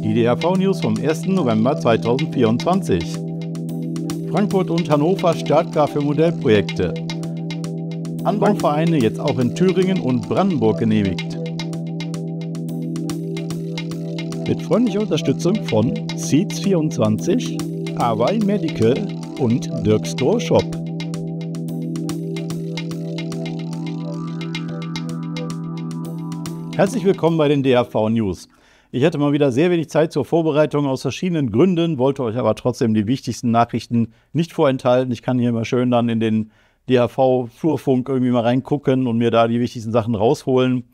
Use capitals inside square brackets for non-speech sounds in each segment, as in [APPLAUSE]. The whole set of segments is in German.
Die DRV-News vom 1. November 2024. Frankfurt und Hannover startklar für Modellprojekte. Anbauvereine jetzt auch in Thüringen und Brandenburg genehmigt. Mit freundlicher Unterstützung von Seeds24, Hawaii Medical und Dirk Store Shop. Herzlich willkommen bei den DHV News. Ich hatte mal wieder sehr wenig Zeit zur Vorbereitung aus verschiedenen Gründen, wollte euch aber trotzdem die wichtigsten Nachrichten nicht vorenthalten. Ich kann hier mal schön dann in den dhv Flurfunk irgendwie mal reingucken und mir da die wichtigsten Sachen rausholen.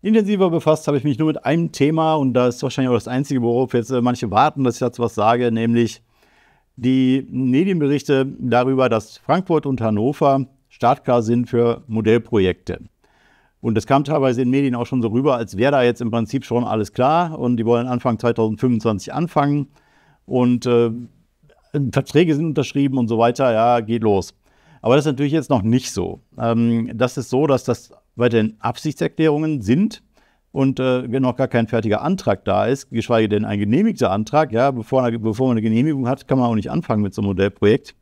Intensiver befasst habe ich mich nur mit einem Thema und da ist wahrscheinlich auch das einzige, worauf jetzt äh, manche warten, dass ich dazu was sage, nämlich die Medienberichte darüber, dass Frankfurt und Hannover startklar sind für Modellprojekte. Und das kam teilweise in Medien auch schon so rüber, als wäre da jetzt im Prinzip schon alles klar und die wollen Anfang 2025 anfangen und äh, Verträge sind unterschrieben und so weiter, ja, geht los. Aber das ist natürlich jetzt noch nicht so. Ähm, das ist so, dass das weiterhin Absichtserklärungen sind und äh, noch gar kein fertiger Antrag da ist, geschweige denn ein genehmigter Antrag. Ja, bevor, bevor man eine Genehmigung hat, kann man auch nicht anfangen mit so einem Modellprojekt.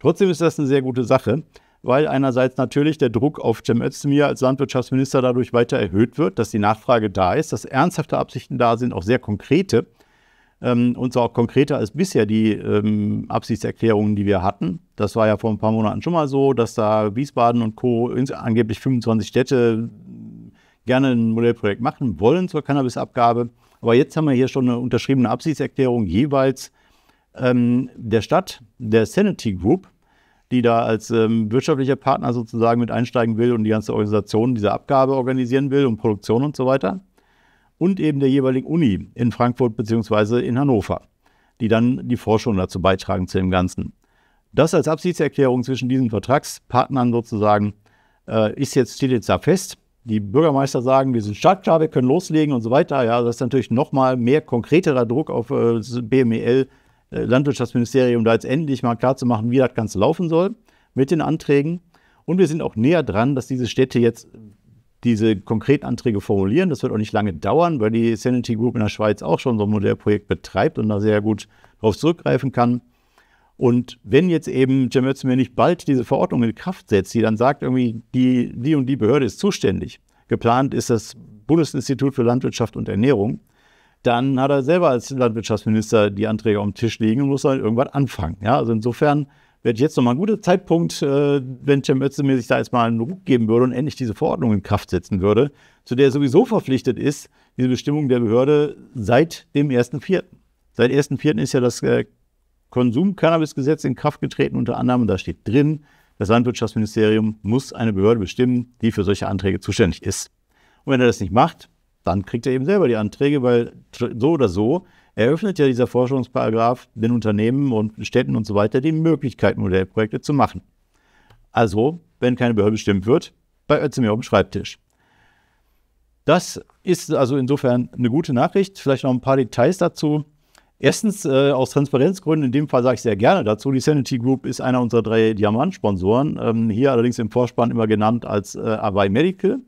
Trotzdem ist das eine sehr gute Sache weil einerseits natürlich der Druck auf Cem Özdemir als Landwirtschaftsminister dadurch weiter erhöht wird, dass die Nachfrage da ist, dass ernsthafte Absichten da sind, auch sehr konkrete ähm, und zwar auch konkreter als bisher die ähm, Absichtserklärungen, die wir hatten. Das war ja vor ein paar Monaten schon mal so, dass da Wiesbaden und Co. angeblich 25 Städte äh, gerne ein Modellprojekt machen wollen zur Cannabisabgabe. Aber jetzt haben wir hier schon eine unterschriebene Absichtserklärung jeweils ähm, der Stadt, der Sanity Group die da als ähm, wirtschaftlicher Partner sozusagen mit einsteigen will und die ganze Organisation dieser Abgabe organisieren will und Produktion und so weiter. Und eben der jeweiligen Uni in Frankfurt bzw. in Hannover, die dann die Forschung dazu beitragen zu dem Ganzen. Das als Absichtserklärung zwischen diesen Vertragspartnern sozusagen äh, ist jetzt, steht jetzt da fest. Die Bürgermeister sagen, wir sind startklar, wir können loslegen und so weiter. Ja, das ist natürlich nochmal mehr konkreterer Druck auf äh, BMEL, äh, Landwirtschaftsministerium da jetzt endlich mal klarzumachen, wie das Ganze laufen soll mit den Anträgen. Und wir sind auch näher dran, dass diese Städte jetzt diese konkreten Anträge formulieren. Das wird auch nicht lange dauern, weil die Sanity Group in der Schweiz auch schon so ein Modellprojekt betreibt und da sehr gut darauf zurückgreifen kann. Und wenn jetzt eben Cem Özdemir nicht bald diese Verordnung in Kraft setzt, die dann sagt, irgendwie die, die und die Behörde ist zuständig, geplant ist das Bundesinstitut für Landwirtschaft und Ernährung, dann hat er selber als Landwirtschaftsminister die Anträge auf dem Tisch liegen und muss dann irgendwann anfangen. Ja, also insofern wäre jetzt nochmal ein guter Zeitpunkt, äh, wenn Cem Özdemir sich da jetzt mal einen Ruck geben würde und endlich diese Verordnung in Kraft setzen würde, zu der er sowieso verpflichtet ist, diese Bestimmung der Behörde seit dem 1.4. Seit 1.4. ist ja das äh, Konsum-Cannabis-Gesetz in Kraft getreten, unter anderem, und da steht drin, das Landwirtschaftsministerium muss eine Behörde bestimmen, die für solche Anträge zuständig ist. Und wenn er das nicht macht, dann kriegt er eben selber die Anträge, weil so oder so eröffnet ja dieser Forschungsparagraph den Unternehmen und Städten und so weiter die Möglichkeit, Modellprojekte zu machen. Also, wenn keine Behörde bestimmt wird, bei Özdemir auf dem Schreibtisch. Das ist also insofern eine gute Nachricht. Vielleicht noch ein paar Details dazu. Erstens, äh, aus Transparenzgründen, in dem Fall sage ich sehr gerne dazu, die Sanity Group ist einer unserer drei Diamantsponsoren, ähm, hier allerdings im Vorspann immer genannt als äh, Avai Medical.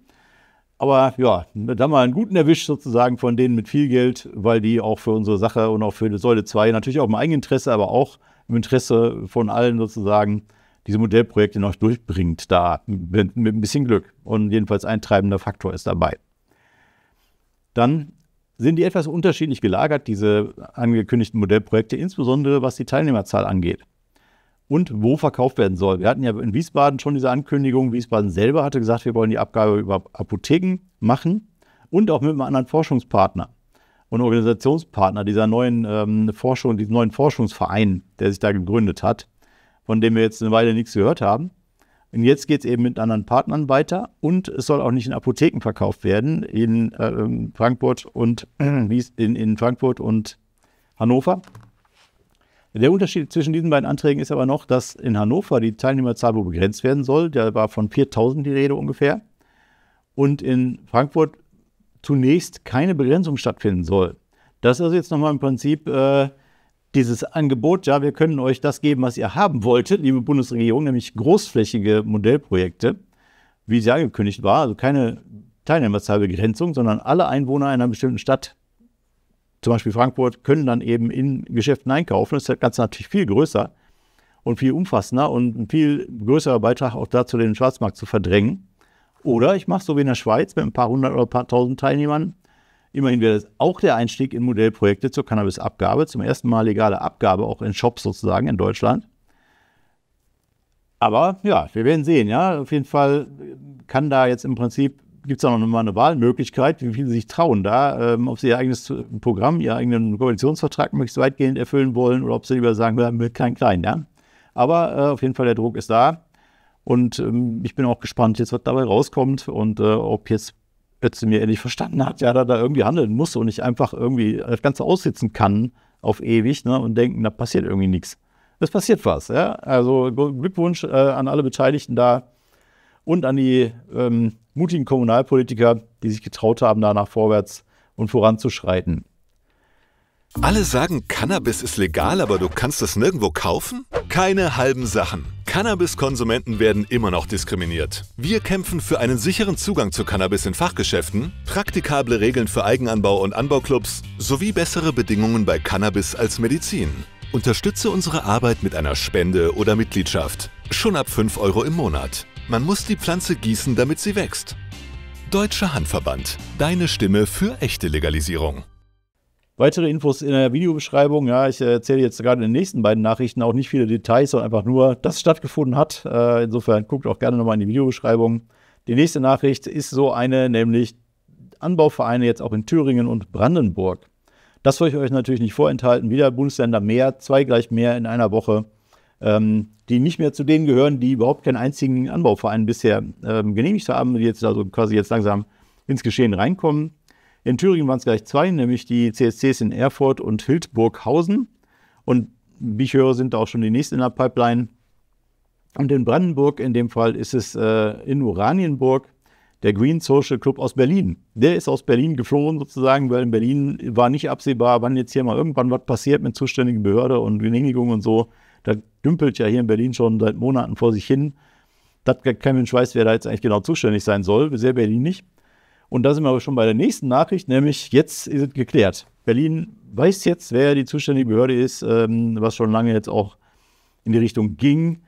Aber ja, da haben wir einen guten Erwisch sozusagen von denen mit viel Geld, weil die auch für unsere Sache und auch für Säule 2 natürlich auch im Eigeninteresse, aber auch im Interesse von allen sozusagen diese Modellprojekte noch durchbringt, da mit, mit ein bisschen Glück. Und jedenfalls ein treibender Faktor ist dabei. Dann sind die etwas unterschiedlich gelagert, diese angekündigten Modellprojekte, insbesondere was die Teilnehmerzahl angeht und wo verkauft werden soll. Wir hatten ja in Wiesbaden schon diese Ankündigung. Wiesbaden selber hatte gesagt, wir wollen die Abgabe über Apotheken machen und auch mit einem anderen Forschungspartner und Organisationspartner dieser neuen ähm, Forschung, diesen neuen Forschungsverein, der sich da gegründet hat, von dem wir jetzt eine Weile nichts gehört haben. Und jetzt geht es eben mit anderen Partnern weiter und es soll auch nicht in Apotheken verkauft werden in äh, Frankfurt und [CLEARS THROAT] in, in Frankfurt und Hannover, der Unterschied zwischen diesen beiden Anträgen ist aber noch, dass in Hannover die Teilnehmerzahl wohl begrenzt werden soll. Da war von 4000 die Rede ungefähr. Und in Frankfurt zunächst keine Begrenzung stattfinden soll. Das ist also jetzt nochmal im Prinzip äh, dieses Angebot, ja, wir können euch das geben, was ihr haben wolltet, liebe Bundesregierung, nämlich großflächige Modellprojekte, wie sie angekündigt war, also keine Teilnehmerzahlbegrenzung, sondern alle Einwohner einer bestimmten Stadt zum Beispiel Frankfurt, können dann eben in Geschäften einkaufen. Das ist das Ganze natürlich viel größer und viel umfassender und ein viel größerer Beitrag auch dazu, den Schwarzmarkt zu verdrängen. Oder ich mache so wie in der Schweiz mit ein paar hundert oder ein paar tausend Teilnehmern. Immerhin wäre das auch der Einstieg in Modellprojekte zur Cannabisabgabe, zum ersten Mal legale Abgabe auch in Shops sozusagen in Deutschland. Aber ja, wir werden sehen. Ja, auf jeden Fall kann da jetzt im Prinzip gibt es auch noch mal eine Wahlmöglichkeit, wie viele sich trauen da, ähm, ob sie ihr eigenes äh, Programm, ihren eigenen Koalitionsvertrag möglichst weitgehend erfüllen wollen oder ob sie lieber sagen, wir haben kein Klein. Ja? Aber äh, auf jeden Fall der Druck ist da. Und ähm, ich bin auch gespannt, jetzt was dabei rauskommt und äh, ob jetzt mir endlich verstanden hat, ja, da da irgendwie handeln muss und nicht einfach irgendwie das Ganze aussitzen kann auf ewig ne, und denken, da passiert irgendwie nichts. Es passiert was. Ja? Also Glückwunsch äh, an alle Beteiligten da und an die ähm, mutigen Kommunalpolitiker, die sich getraut haben, danach vorwärts und voranzuschreiten. Alle sagen, Cannabis ist legal, aber du kannst es nirgendwo kaufen? Keine halben Sachen. Cannabiskonsumenten werden immer noch diskriminiert. Wir kämpfen für einen sicheren Zugang zu Cannabis in Fachgeschäften, praktikable Regeln für Eigenanbau und Anbauclubs sowie bessere Bedingungen bei Cannabis als Medizin. Unterstütze unsere Arbeit mit einer Spende oder Mitgliedschaft. Schon ab 5 Euro im Monat. Man muss die Pflanze gießen, damit sie wächst. Deutscher Handverband. Deine Stimme für echte Legalisierung. Weitere Infos in der Videobeschreibung. Ja, ich äh, erzähle jetzt gerade in den nächsten beiden Nachrichten auch nicht viele Details, sondern einfach nur, dass es stattgefunden hat. Äh, insofern guckt auch gerne nochmal in die Videobeschreibung. Die nächste Nachricht ist so eine, nämlich Anbauvereine jetzt auch in Thüringen und Brandenburg. Das wollte ich euch natürlich nicht vorenthalten. Wieder Bundesländer mehr, zwei gleich mehr in einer Woche ähm, die nicht mehr zu denen gehören, die überhaupt keinen einzigen Anbauverein bisher ähm, genehmigt haben, die jetzt also quasi jetzt langsam ins Geschehen reinkommen. In Thüringen waren es gleich zwei, nämlich die CSCs in Erfurt und Hildburghausen. Und wie ich höre, sind da auch schon die nächsten in der Pipeline. Und in Brandenburg, in dem Fall, ist es äh, in Oranienburg der Green Social Club aus Berlin. Der ist aus Berlin geflohen sozusagen, weil in Berlin war nicht absehbar, wann jetzt hier mal irgendwann was passiert mit zuständigen Behörde und Genehmigungen und so. Das dümpelt ja hier in Berlin schon seit Monaten vor sich hin. Das kein Mensch weiß, wer da jetzt eigentlich genau zuständig sein soll, sehr Berlin nicht. Und da sind wir aber schon bei der nächsten Nachricht, nämlich jetzt ist es geklärt. Berlin weiß jetzt, wer die zuständige Behörde ist, ähm, was schon lange jetzt auch in die Richtung ging,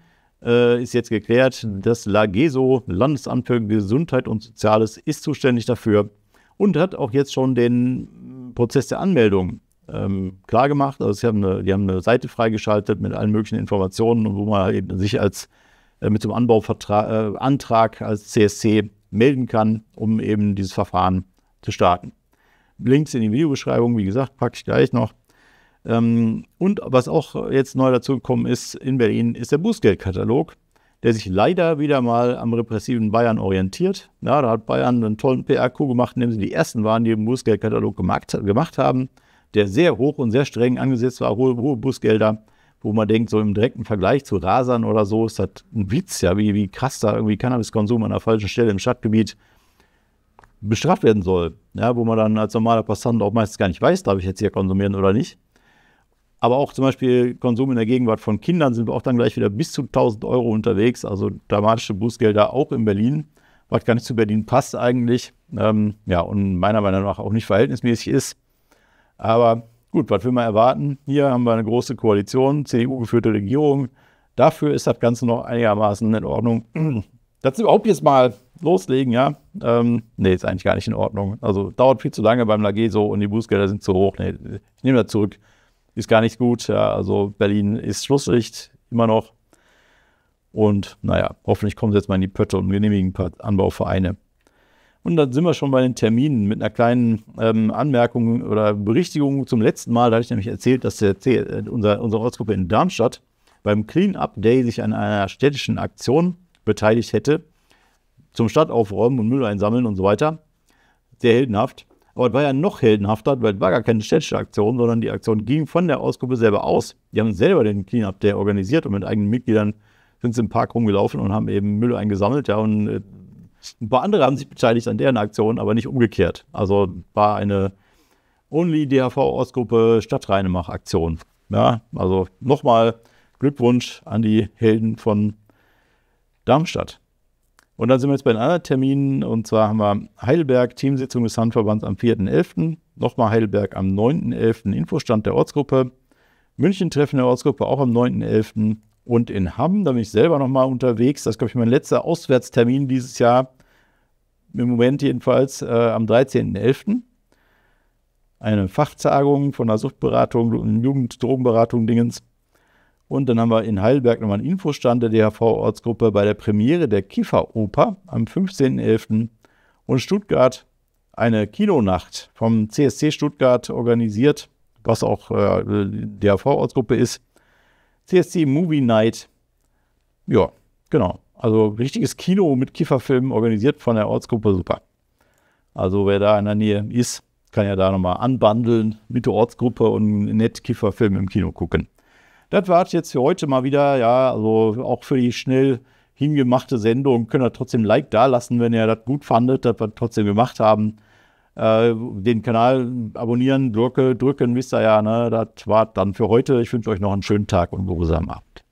äh, ist jetzt geklärt. Das LAGESO, Landesamt für Gesundheit und Soziales, ist zuständig dafür und hat auch jetzt schon den Prozess der Anmeldung ähm, klar gemacht. Also sie haben eine, die haben eine Seite freigeschaltet mit allen möglichen Informationen, wo man halt eben sich als äh, mit dem Anbauantrag äh, als CSC melden kann, um eben dieses Verfahren zu starten. Links in die Videobeschreibung, wie gesagt, packe ich gleich noch. Ähm, und was auch jetzt neu dazugekommen ist in Berlin, ist der Bußgeldkatalog, der sich leider wieder mal am repressiven Bayern orientiert. Ja, da hat Bayern einen tollen PR-Coup gemacht, indem sie die ersten waren, die den Bußgeldkatalog gemacht, gemacht haben der sehr hoch und sehr streng angesetzt war, hohe, hohe Busgelder, wo man denkt, so im direkten Vergleich zu Rasern oder so, ist das ein Witz, ja, wie, wie krass da irgendwie Cannabiskonsum an der falschen Stelle im Stadtgebiet bestraft werden soll. Ja, wo man dann als normaler Passant auch meistens gar nicht weiß, darf ich jetzt hier konsumieren oder nicht. Aber auch zum Beispiel Konsum in der Gegenwart von Kindern sind wir auch dann gleich wieder bis zu 1000 Euro unterwegs. Also dramatische Bußgelder auch in Berlin, was gar nicht zu Berlin passt eigentlich. Ähm, ja, und meiner Meinung nach auch nicht verhältnismäßig ist. Aber gut, was will man erwarten? Hier haben wir eine große Koalition, CDU-geführte Regierung. Dafür ist das Ganze noch einigermaßen in Ordnung. [CLEARS THROAT] Das überhaupt jetzt mal loslegen, ja? Ähm, nee, ist eigentlich gar nicht in Ordnung. Also dauert viel zu lange beim LAG so und die Bußgelder sind zu hoch. Nee, ich nehme das zurück. Ist gar nicht gut. Ja, also Berlin ist Schlusslicht immer noch. Und naja, hoffentlich kommen sie jetzt mal in die Pötte und genehmigen ein paar Anbauvereine. Und dann sind wir schon bei den Terminen mit einer kleinen ähm, Anmerkung oder Berichtigung zum letzten Mal. Da hatte ich nämlich erzählt, dass der, C, äh, unser, unsere Ortsgruppe in Darmstadt beim Clean-Up Day sich an einer städtischen Aktion beteiligt hätte, zum Stadtaufräumen und Müll einsammeln und so weiter. Sehr heldenhaft. Aber es war ja noch heldenhafter, weil es war gar keine städtische Aktion, sondern die Aktion ging von der Ausgruppe selber aus. Die haben selber den Clean-Up Day organisiert und mit eigenen Mitgliedern sind sie im Park rumgelaufen und haben eben Müll eingesammelt ja, und Äh, ein paar andere haben sich beteiligt an deren Aktion, aber nicht umgekehrt. Also war eine Only DHV-Ortsgruppe Stadtrheinemach-Aktion. Ja, also nochmal Glückwunsch an die Helden von Darmstadt. Und dann sind wir jetzt bei einem anderen Termin und zwar haben wir Heidelberg, Teamsitzung des Handverbands am 4.11., nochmal Heidelberg am 9.11., Infostand der Ortsgruppe, München-Treffen der Ortsgruppe auch am 9.11., und in Hamm. Da bin ich selber nochmal unterwegs. Das ist, glaube ich, mein letzter Auswärtstermin dieses Jahr. Im Moment jedenfalls äh, am 13.11. Eine Fachtagung von der Suchtberatung, Jugenddrogenberatung Dingens. Und dann haben wir in Heidelberg nochmal einen Infostand der DHV-Ortsgruppe bei der Premiere der Kieferoper am 15.11. Und Stuttgart eine Kinonacht vom CSC Stuttgart organisiert, was auch äh, DHV-Ortsgruppe ist CSC Movie Night. Ja, genau. Also richtiges Kino mit Kieferfilmen organisiert von der Ortsgruppe Super. Also wer da in der Nähe ist, kann ja da nochmal anbandeln mit der Ortsgruppe und nett Kieferfilm im Kino gucken. Das war's jetzt für heute mal wieder. Ja, also auch für die schnell hingemachte Sendung könnt ihr trotzdem ein Like da lassen, wenn ihr das gut fandet, dass wir trotzdem gemacht haben. Äh, den Kanal abonnieren, Glocke drücken, wisst ihr ja, ne? Das war dann für heute. Ich wünsche euch noch einen schönen Tag und geruhsamen Abend.